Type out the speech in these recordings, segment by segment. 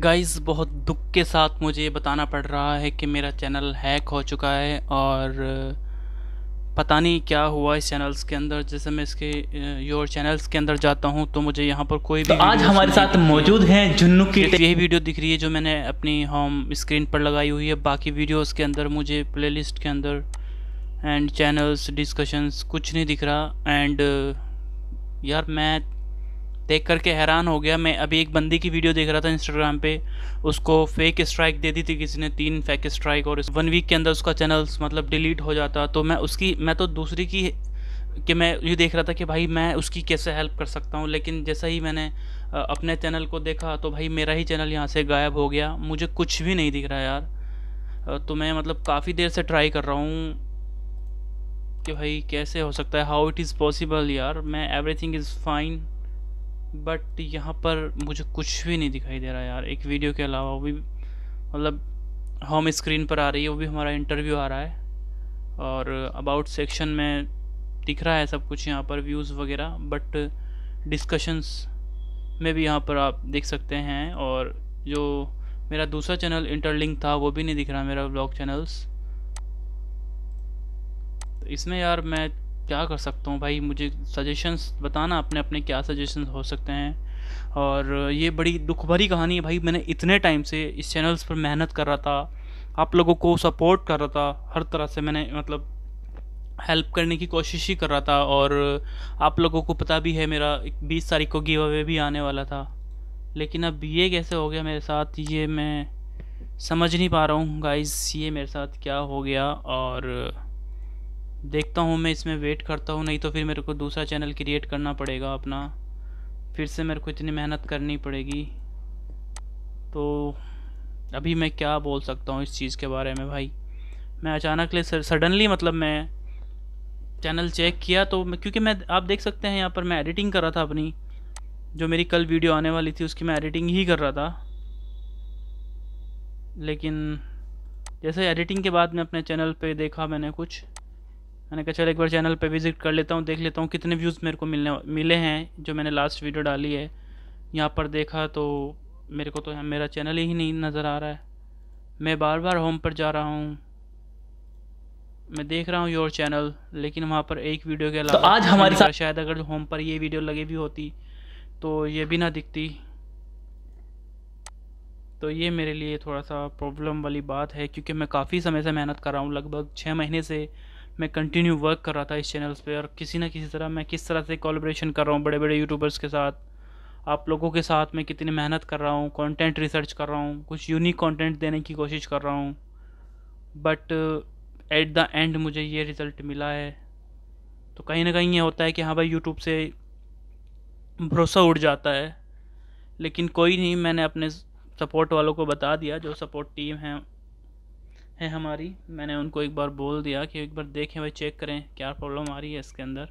guys बहुत दुख के साथ मुझे बताना पड़ रहा है कि मेरा चैनल हैक हो चुका है और पता नहीं क्या हुआ इस चैनल्स के अंदर जैसे मैं इसके योर चैनल्स के अंदर जाता हूं तो मुझे यहां पर कोई भी तो आज हमारे साथ मौजूद हैं जुन्नू की यही वीडियो दिख रही है जो मैंने अपनी होम स्क्रीन पर लगाई हुई है बाकी वीडियोस के अंदर मुझे प्लेलिस्ट के अंदर एंड चैनल्स डिस्कशंस कुछ नहीं दिख रहा एंड यार मैं देख करके हैरान हो गया मैं अभी एक बंदी की वीडियो देख रहा था इंस्टाग्राम पे उसको फेक स्ट्राइक दे दी थी किसी ने तीन फेक स्ट्राइक और वन वीक के अंदर उसका चैनल्स मतलब डिलीट हो जाता तो मैं उसकी मैं तो दूसरी की कि मैं ये देख रहा था कि भाई मैं उसकी कैसे हेल्प कर सकता हूँ लेकिन जैसा ही मैंने अपने चैनल को देखा तो भाई मेरा ही चैनल यहाँ से गायब हो गया मुझे कुछ भी नहीं दिख रहा यार तो मैं मतलब काफ़ी देर से ट्राई कर रहा हूँ कि भाई कैसे हो सकता है हाउ इट इज़ पॉसिबल यार मैं every thing is fine but यहाँ पर मुझे कुछ भी नहीं दिखाई दे रहा यार एक वीडियो के अलावा वो भी मतलब होम स्क्रीन पर आ रही है वो भी हमारा इंटरव्यू आ रहा है और अबाउट सेक्शन में दिख रहा है सब कुछ यहाँ पर व्यूज़ वगैरह बट डिस्कशंस में भी यहाँ पर आप देख सकते हैं और जो मेरा दूसरा चैनल इंटरलिंक था वो भी नहीं दिख रहा मेरा ब्लॉग चैनल्स तो इसमें यार मैं क्या कर सकता हूँ भाई मुझे सजेशंस बताना अपने अपने क्या सजेशंस हो सकते हैं और ये बड़ी दुख भरी कहानी है भाई मैंने इतने टाइम से इस चैनल्स पर मेहनत कर रहा था आप लोगों को सपोर्ट कर रहा था हर तरह से मैंने मतलब हेल्प करने की कोशिश ही कर रहा था और आप लोगों को पता भी है मेरा बीस तारीख को गिव अवे भी आने वाला था लेकिन अब ये कैसे हो गया मेरे साथ ये मैं समझ नहीं पा रहा हूँ गाइस ये मेरे साथ क्या हो गया और देखता हूँ मैं इसमें वेट करता हूँ नहीं तो फिर मेरे को दूसरा चैनल क्रिएट करना पड़ेगा अपना फिर से मेरे को इतनी मेहनत करनी पड़ेगी तो अभी मैं क्या बोल सकता हूँ इस चीज़ के बारे में भाई मैं अचानक ले सडनली मतलब मैं चैनल चेक किया तो मैं, क्योंकि मैं आप देख सकते हैं यहाँ पर मैं एडिटिंग कर रहा था अपनी जो मेरी कल वीडियो आने वाली थी उसकी मैं एडिटिंग ही कर रहा था लेकिन जैसे एडिटिंग के बाद मैं अपने चैनल पे देखा मैंने कुछ मैंने कहा चल एक बार चैनल पे विज़िट कर लेता हूँ देख लेता हूँ कितने व्यूज़ मेरे को मिलने मिले हैं जो मैंने लास्ट वीडियो डाली है यहाँ पर देखा तो मेरे को तो मेरा चैनल ही नहीं नज़र आ रहा है मैं बार बार होम पर जा रहा हूँ मैं देख रहा हूँ योर चैनल लेकिन वहाँ पर एक वीडियो के तो अलावा तो आज हमारे साथ शायद अगर होम पर ये वीडियो लगी भी होती तो ये भी ना दिखती तो ये मेरे लिए थोड़ा सा प्रॉब्लम वाली बात है क्योंकि मैं काफ़ी समय से मेहनत कर रहा हूँ लगभग छः महीने से मैं कंटिन्यू वर्क कर रहा था इस चैनल्स पे और किसी ना किसी तरह मैं किस तरह से कॉलेब्रेशन कर रहा हूँ बड़े बड़े यूट्यूबर्स के साथ आप लोगों के साथ मैं कितनी मेहनत कर रहा हूँ कंटेंट रिसर्च कर रहा हूँ कुछ यूनिक कंटेंट देने की कोशिश कर रहा हूँ बट एट द एंड मुझे ये रिज़ल्ट मिला है तो कहीं ना कहीं ये होता है कि हाँ भाई यूट्यूब से भरोसा उड़ जाता है लेकिन कोई नहीं मैंने अपने सपोर्ट वालों को बता दिया जो सपोर्ट टीम है है हमारी मैंने उनको एक बार बोल दिया कि एक बार देखें भाई चेक करें क्या प्रॉब्लम आ रही है इसके अंदर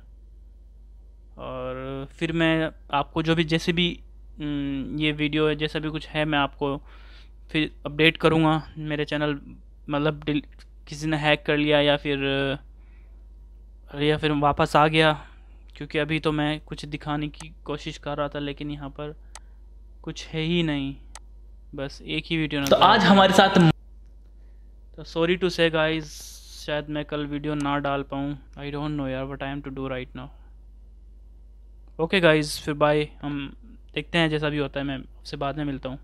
और फिर मैं आपको जो भी जैसे भी हम्म, ये वीडियो है जैसा भी कुछ है मैं आपको फिर अपडेट करूँगा मेरे चैनल मतलब किसी ने हैक कर लिया या फिर या फिर वापस आ गया क्योंकि अभी तो मैं कुछ दिखाने की कोशिश कर रहा था लेकिन यहाँ पर कुछ है ही नहीं बस एक ही वीडियो तो आज हमारे साथ तो सॉरी टू से गाइज शायद मैं कल वीडियो ना डाल पाऊँ आई डोंट नो यार what I am to do right now okay guys फिर बाय हम देखते हैं जैसा भी होता है मैं उससे बाद में मिलता हूँ